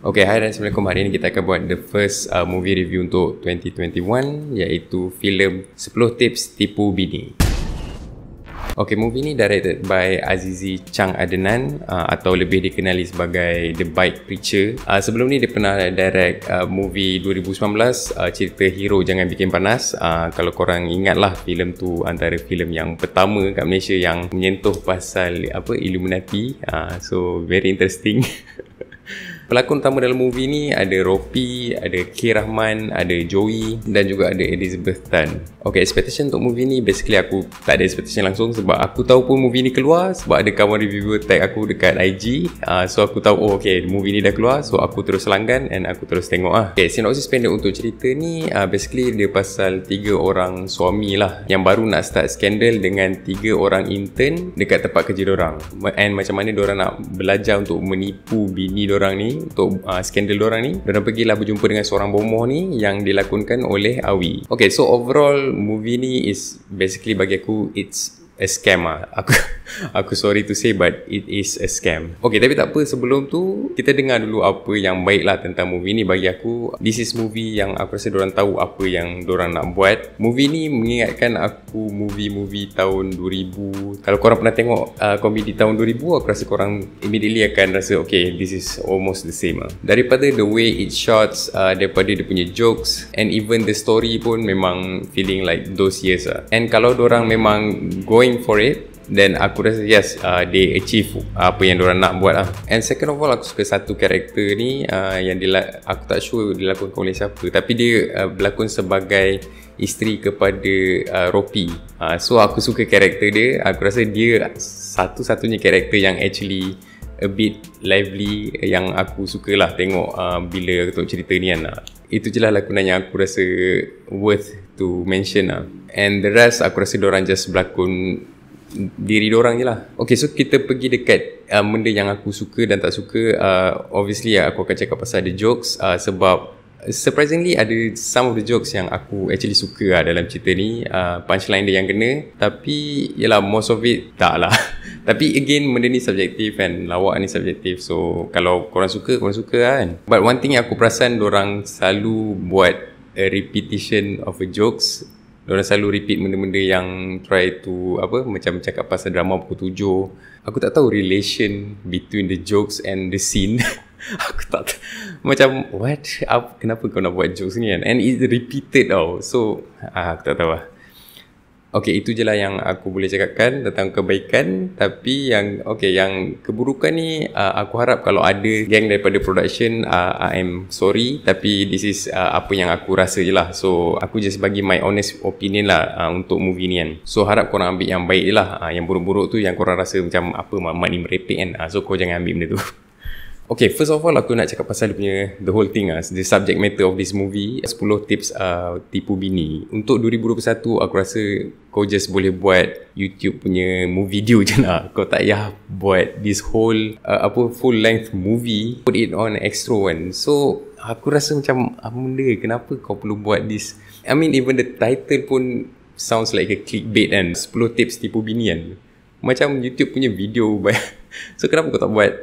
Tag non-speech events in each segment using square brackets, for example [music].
Okay, hai dan assalamualaikum. Hari ini kita akan buat the first uh, movie review untuk 2021 iaitu filem 10 Tips Tipu Bini. Okay, movie ni directed by Azizi Chang Adenan uh, atau lebih dikenali sebagai The Bike Preacher. Uh, sebelum ni dia pernah direct uh, movie 2019 uh, cerita Hero Jangan Bikin Panas. Uh, kalau korang ingatlah filem tu antara filem yang pertama kat Malaysia yang menyentuh pasal apa Illuminati. Uh, so very interesting. [laughs] Pelakon utama dalam movie ni ada Ropi, ada K. Rahman, ada Joey dan juga ada Elizabeth Tan. Okay, expectation untuk movie ni basically aku tak ada expectation langsung sebab aku tahu pun movie ni keluar sebab ada kawan reviewer tag aku dekat IG. Uh, ah, so aku tahu, oh okay, movie ni dah keluar so aku terus langgan and aku terus tengok lah. Okay, synopsis pendek untuk cerita ni uh, basically dia pasal tiga orang suami lah yang baru nak start skandal dengan tiga orang intern dekat tempat kerja orang. And macam mana orang nak belajar untuk menipu bini orang ni untuk uh, ah, skandal orang ni dan pergi lah berjumpa dengan seorang bomoh ni yang dilakonkan oleh Awi. Okay, so overall movie ni is basically bagi aku it's a scam lah. Aku [laughs] aku sorry to say but it is a scam. Okay, tapi tak apa. Sebelum tu, kita dengar dulu apa yang baik lah tentang movie ni bagi aku. This is movie yang aku rasa diorang tahu apa yang diorang nak buat. Movie ni mengingatkan aku movie-movie tahun 2000. Kalau korang pernah tengok uh, komedi tahun 2000, aku rasa korang immediately akan rasa okay, this is almost the same lah. Daripada the way it shots, uh, daripada dia punya jokes and even the story pun memang feeling like those years lah. And kalau diorang memang going going for it then aku rasa yes uh, they achieve uh, apa yang orang nak buat lah and second of all aku suka satu karakter ni uh, yang dila- aku tak sure dilakukan oleh siapa tapi dia uh, berlakon sebagai isteri kepada uh, Ropi uh, so aku suka karakter dia aku rasa dia satu-satunya karakter yang actually a bit lively yang aku sukalah tengok uh, bila aku tengok cerita ni kan lah. Itu je lah lakonan yang aku rasa worth to mention lah. And the rest aku rasa diorang just berlakon diri diorang je lah. Okay so kita pergi dekat uh, benda yang aku suka dan tak suka. Uh, obviously aku akan cakap pasal the jokes uh, sebab Surprisingly ada some of the jokes yang aku actually suka lah dalam cerita ni uh, Punchline dia yang kena Tapi yelah most of it tak lah [laughs] Tapi again benda ni subjektif kan Lawak ni subjektif So kalau korang suka korang suka lah kan But one thing yang aku perasan orang selalu buat a repetition of a jokes Diorang selalu repeat benda-benda yang try to apa Macam cakap pasal drama pukul tujuh Aku tak tahu relation between the jokes and the scene [laughs] Aku tak tahu Macam what? Kenapa kau nak buat jokes ni kan? And it's repeated tau So ah, aku tak tahu lah Okey, itu je lah yang aku boleh cakapkan tentang kebaikan. Tapi yang okey, yang keburukan ni uh, aku harap kalau ada geng daripada production, uh, I am sorry. Tapi this is uh, apa yang aku rasa je lah. So, aku just bagi my honest opinion lah uh, untuk movie ni kan. So, harap korang ambil yang baik je lah. Uh, yang buruk-buruk tu yang korang rasa macam apa, mak ni merepek kan. Uh, so, kau jangan ambil benda tu. [laughs] Okay, first of all aku nak cakap pasal dia punya the whole thing lah. The subject matter of this movie, 10 tips uh, tipu bini. Untuk 2021, aku rasa kau just boleh buat YouTube punya movie video je lah. [laughs] Kau tak payah buat this whole uh, apa full length movie, put it on extra one. So, aku rasa macam, apa ah, benda, kenapa kau perlu buat this? I mean, even the title pun sounds like a clickbait and 10 tips tipu bini kan. Macam YouTube punya video. [laughs] so, kenapa kau tak buat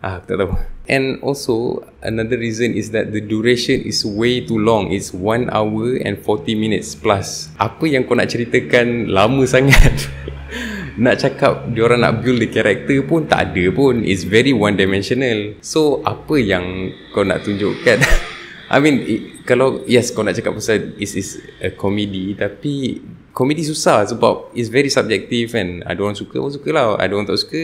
Ah, tak tahu. And also, another reason is that the duration is way too long. It's 1 hour and 40 minutes plus. Apa yang kau nak ceritakan lama sangat? [laughs] nak cakap orang nak build the character pun tak ada pun. It's very one-dimensional. So, apa yang kau nak tunjukkan? [laughs] I mean, it, kalau yes, kau nak cakap pasal is is a comedy, tapi komedi susah sebab it's very subjective and ada orang suka pun suka lah. Ada orang tak suka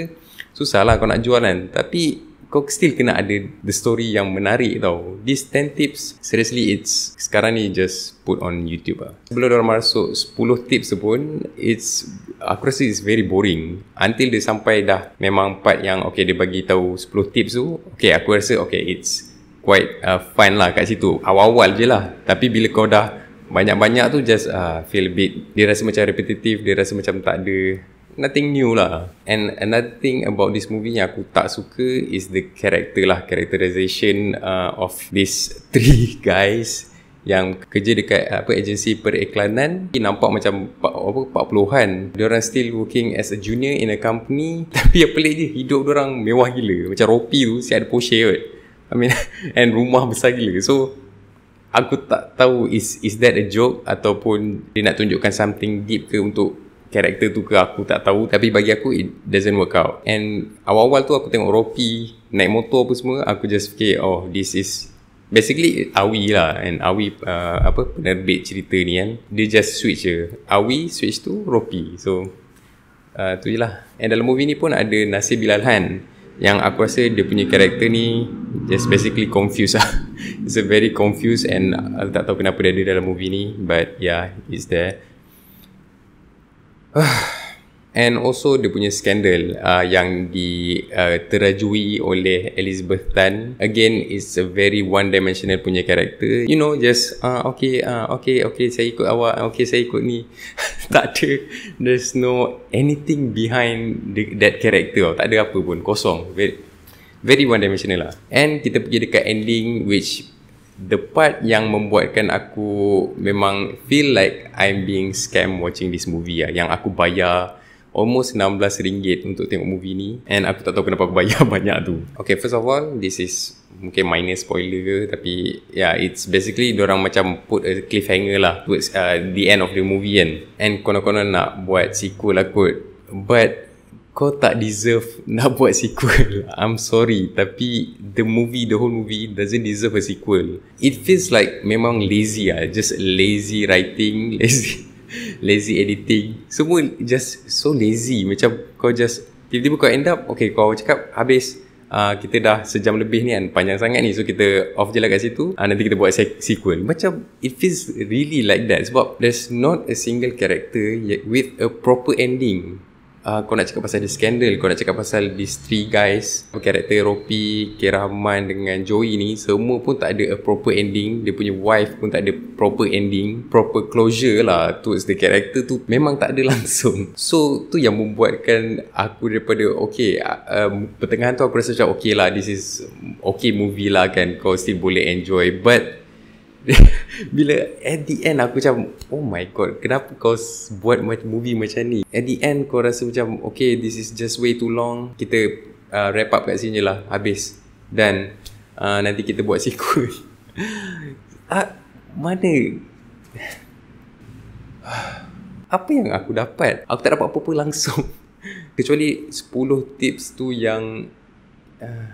susah lah kau nak jual kan tapi kau still kena ada the story yang menarik tau These 10 tips seriously it's sekarang ni just put on YouTube lah sebelum orang masuk 10 tips tu pun it's aku rasa it's very boring until dia sampai dah memang part yang okay dia bagi tahu 10 tips tu okay aku rasa okay it's quite uh, fun lah kat situ awal-awal je lah tapi bila kau dah banyak-banyak tu just uh, feel a bit dia rasa macam repetitif, dia rasa macam tak ada nothing new lah and another thing about this movie yang aku tak suka is the character lah characterization uh, of these [laughs] three guys yang kerja dekat uh, apa agensi periklanan nampak macam apa 40-an dia orang still working as a junior in a company [laughs] tapi yang pelik je hidup dia orang mewah gila macam ropi tu si ada Porsche kot I mean [laughs] and rumah besar gila so aku tak tahu is is that a joke ataupun dia nak tunjukkan something deep ke untuk karakter tu ke aku tak tahu tapi bagi aku it doesn't work out and awal-awal tu aku tengok Ropi naik motor apa semua aku just fikir oh this is basically Awi lah and Awi uh, apa penerbit cerita ni kan dia just switch je Awi switch tu Ropi so uh, tu je lah and dalam movie ni pun ada Nasir Bilal Han yang aku rasa dia punya karakter ni just basically confused lah [laughs] it's a very confused and aku uh, tak tahu kenapa dia ada dalam movie ni but yeah it's there [sighs] And also dia punya skandal uh, yang diterajui uh, oleh Elizabeth Tan. Again, it's a very one-dimensional punya karakter. You know, just uh, okay, uh, okay, okay, saya ikut awak, okay, saya ikut ni. [laughs] tak ada, there's no anything behind the, that character. Tak ada apa pun, kosong. Very, very one-dimensional lah. And kita pergi dekat ending which the part yang membuatkan aku memang feel like I'm being scammed watching this movie lah. Yang aku bayar almost RM16 untuk tengok movie ni. And aku tak tahu kenapa aku bayar [laughs] banyak tu. Okay, first of all, this is mungkin okay, minor spoiler ke. Tapi, yeah, it's basically orang macam put a cliffhanger lah towards uh, the end of the movie kan. And kono-kono nak buat sequel lah kot. But kau tak deserve nak buat sequel. [laughs] I'm sorry, tapi the movie, the whole movie doesn't deserve a sequel. It feels like memang lazy ah, just lazy writing, [laughs] lazy lazy editing. Semua just so lazy. Macam kau just, tiba-tiba kau end up, okay kau cakap habis. Uh, kita dah sejam lebih ni kan Panjang sangat ni So kita off je lah kat situ uh, Nanti kita buat se- sequel Macam It feels really like that Sebab There's not a single character yet With a proper ending uh, kau nak cakap pasal ada skandal, kau nak cakap pasal these three guys, karakter Ropi, Kiraman dengan Joey ni, semua pun tak ada a proper ending. Dia punya wife pun tak ada proper ending. Proper closure lah towards the character tu memang tak ada [laughs] langsung. So, tu yang membuatkan aku daripada okay, uh, pertengahan tu aku rasa macam okay lah, this is okay movie lah kan. Kau still boleh enjoy. But, [laughs] Bila at the end aku macam Oh my god Kenapa kau buat movie macam ni At the end kau rasa macam Okay this is just way too long Kita uh, wrap up kat sini lah Habis Dan uh, Nanti kita buat [laughs] sequel uh, Mana [sighs] Apa yang aku dapat Aku tak dapat apa-apa langsung [laughs] Kecuali 10 tips tu yang uh,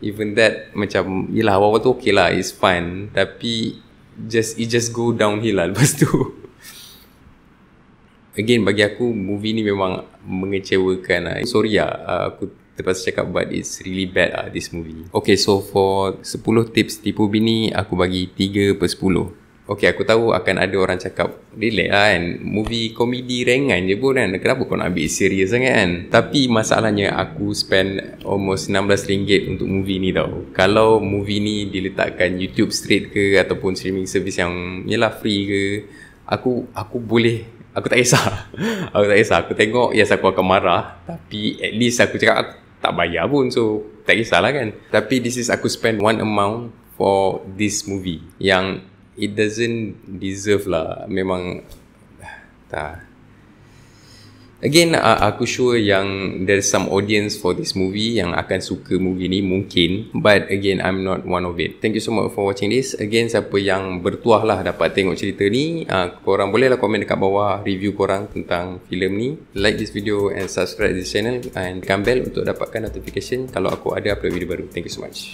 Even that macam Yelah awal tu okay lah It's fun Tapi just It just go downhill lah [laughs] lepas tu Again bagi aku Movie ni memang Mengecewakan lah Sorry lah uh, Aku terpaksa cakap But it's really bad lah This movie Okay so for 10 tips tipu bini Aku bagi 3 per 10 Okay aku tahu akan ada orang cakap Relax lah kan Movie komedi ringan je pun kan Kenapa kau nak ambil serius sangat kan Tapi masalahnya aku spend Almost RM16 untuk movie ni tau Kalau movie ni diletakkan YouTube straight ke Ataupun streaming service yang Yelah free ke Aku aku boleh Aku tak kisah [laughs] Aku tak kisah Aku tengok yes aku akan marah Tapi at least aku cakap aku tak bayar pun So tak kisahlah kan Tapi this is aku spend one amount For this movie Yang it doesn't deserve lah memang tak Again, uh, aku sure yang there's some audience for this movie yang akan suka movie ni mungkin. But again, I'm not one of it. Thank you so much for watching this. Again, siapa yang bertuah lah dapat tengok cerita ni, uh, korang bolehlah komen dekat bawah review korang tentang filem ni. Like this video and subscribe this channel and tekan bell untuk dapatkan notification kalau aku ada upload video baru. Thank you so much.